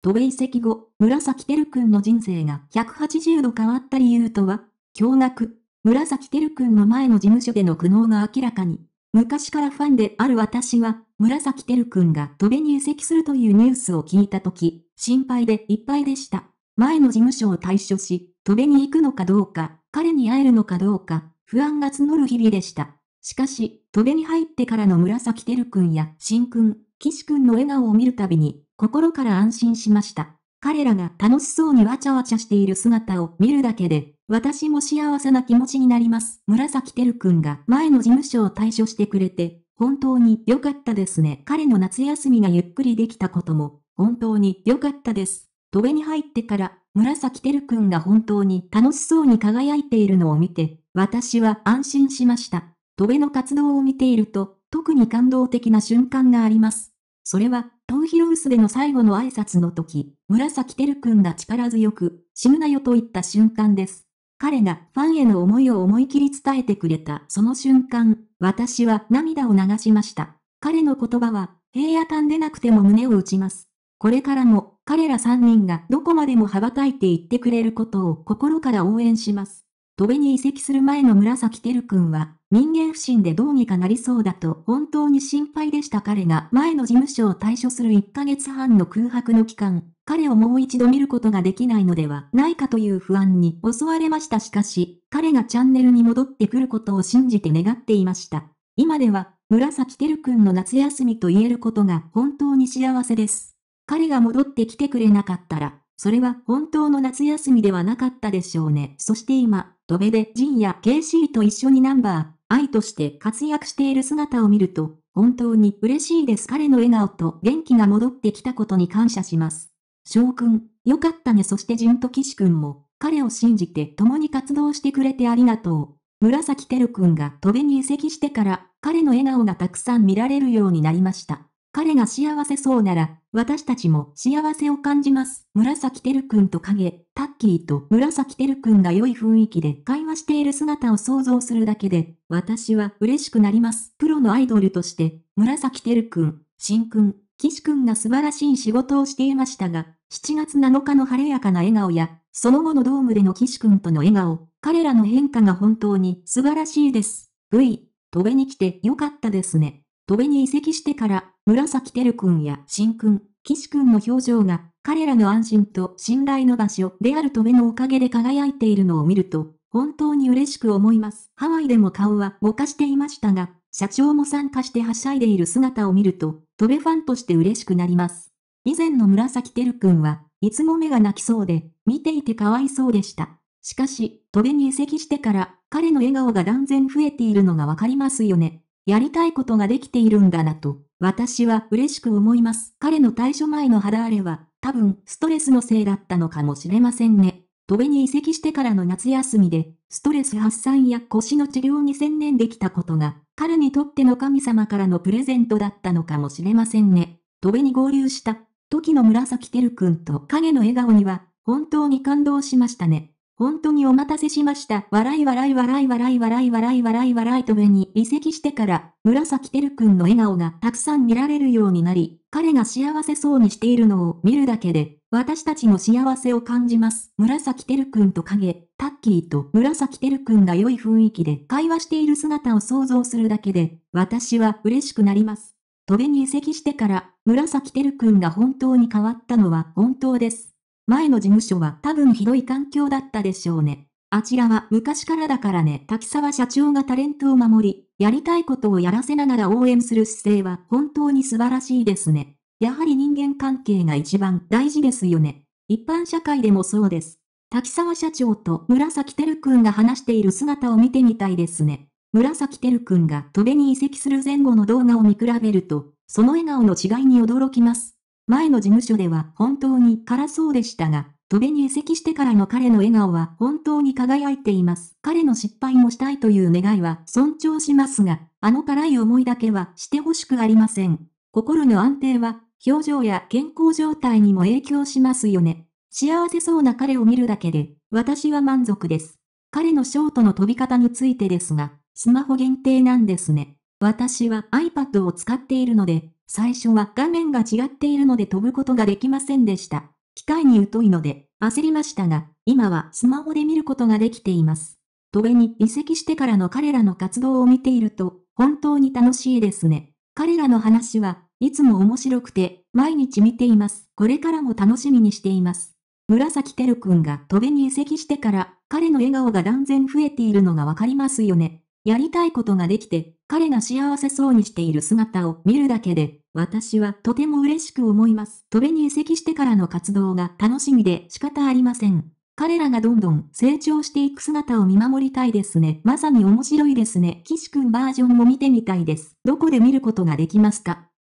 渡米移籍後、紫てるくんの人生が180度変わった理由とは、驚愕。紫てるくんの前の事務所での苦悩が明らかに。昔からファンである私は、紫てるくんが渡米に移籍するというニュースを聞いたとき、心配でいっぱいでした。前の事務所を退所し、渡米に行くのかどうか、彼に会えるのかどうか、不安が募る日々でした。しかし、戸辺に入ってからの紫てるくんや新くん、岸くんの笑顔を見るたびに、心から安心しました。彼らが楽しそうにわちゃわちゃしている姿を見るだけで、私も幸せな気持ちになります。紫てるくんが前の事務所を退所してくれて、本当に良かったですね。彼の夏休みがゆっくりできたことも、本当に良かったです。戸辺に入ってから、紫てるくんが本当に楽しそうに輝いているのを見て、私は安心しました。戸辺の活動を見ていると、特に感動的な瞬間があります。それは、トンヒロウスでの最後の挨拶の時、紫てるくんが力強く、死ぬなよと言った瞬間です。彼がファンへの思いを思い切り伝えてくれたその瞬間、私は涙を流しました。彼の言葉は、平野んでなくても胸を打ちます。これからも、彼ら3人がどこまでも羽ばたいていってくれることを心から応援します。戸部に移籍する前の紫るくんは、人間不信でどうにかなりそうだと本当に心配でした彼が前の事務所を退所する1ヶ月半の空白の期間、彼をもう一度見ることができないのではないかという不安に襲われましたしかし、彼がチャンネルに戻ってくることを信じて願っていました。今では、紫るくんの夏休みと言えることが本当に幸せです。彼が戻ってきてくれなかったら、それは本当の夏休みではなかったでしょうね。そして今、戸辺でジンや KC と一緒にナンバー、愛として活躍している姿を見ると、本当に嬉しいです。彼の笑顔と元気が戻ってきたことに感謝します。翔くん、よかったね。そしてジンと岸くんも、彼を信じて共に活動してくれてありがとう。紫てるくんが戸辺に移籍してから、彼の笑顔がたくさん見られるようになりました。彼が幸せそうなら、私たちも幸せを感じます。紫てるくんと影、タッキーと紫てるくんが良い雰囲気で会話している姿を想像するだけで、私は嬉しくなります。プロのアイドルとして、紫てるくん、しんくん、岸くんが素晴らしい仕事をしていましたが、7月7日の晴れやかな笑顔や、その後のドームでの岸くんとの笑顔、彼らの変化が本当に素晴らしいです。V、飛べに来てよかったですね。戸部に移籍してから、紫るくんや新くん、岸くんの表情が、彼らの安心と信頼の場所である戸部のおかげで輝いているのを見ると、本当に嬉しく思います。ハワイでも顔はぼかしていましたが、社長も参加してはしゃいでいる姿を見ると、戸部ファンとして嬉しくなります。以前の紫るくんは、いつも目が泣きそうで、見ていてかわいそうでした。しかし、戸部に移籍してから、彼の笑顔が断然増えているのがわかりますよね。やりたいことができているんだなと、私は嬉しく思います。彼の対処前の肌荒れは、多分、ストレスのせいだったのかもしれませんね。戸辺に移籍してからの夏休みで、ストレス発散や腰の治療に専念できたことが、彼にとっての神様からのプレゼントだったのかもしれませんね。戸辺に合流した、時の紫てるくんと影の笑顔には、本当に感動しましたね。本当にお待たせしました。笑い笑い笑い笑い笑い笑い笑い笑いと上に移籍してから、紫てるくんの笑顔がたくさん見られるようになり、彼が幸せそうにしているのを見るだけで、私たちも幸せを感じます。紫てるくんと影、タッキーと紫てるくんが良い雰囲気で会話している姿を想像するだけで、私は嬉しくなります。戸べに移籍してから、紫てるくんが本当に変わったのは本当です。前の事務所は多分ひどい環境だったでしょうね。あちらは昔からだからね。滝沢社長がタレントを守り、やりたいことをやらせながら応援する姿勢は本当に素晴らしいですね。やはり人間関係が一番大事ですよね。一般社会でもそうです。滝沢社長と紫てるくんが話している姿を見てみたいですね。紫てるくんが戸部に移籍する前後の動画を見比べると、その笑顔の違いに驚きます。前の事務所では本当に辛そうでしたが、戸辺に移籍してからの彼の笑顔は本当に輝いています。彼の失敗もしたいという願いは尊重しますが、あの辛い思いだけはしてほしくありません。心の安定は、表情や健康状態にも影響しますよね。幸せそうな彼を見るだけで、私は満足です。彼のショートの飛び方についてですが、スマホ限定なんですね。私は iPad を使っているので、最初は画面が違っているので飛ぶことができませんでした。機械に疎いので焦りましたが、今はスマホで見ることができています。飛べに移籍してからの彼らの活動を見ていると、本当に楽しいですね。彼らの話はいつも面白くて、毎日見ています。これからも楽しみにしています。紫てるくんが戸べに移籍してから、彼の笑顔が断然増えているのがわかりますよね。やりたいことができて、彼が幸せそうにしている姿を見るだけで、私はとても嬉しく思います。戸辺に移籍してからの活動が楽しみで仕方ありません。彼らがどんどん成長していく姿を見守りたいですね。まさに面白いですね。岸くんバージョンも見てみたいです。どこで見ることができますか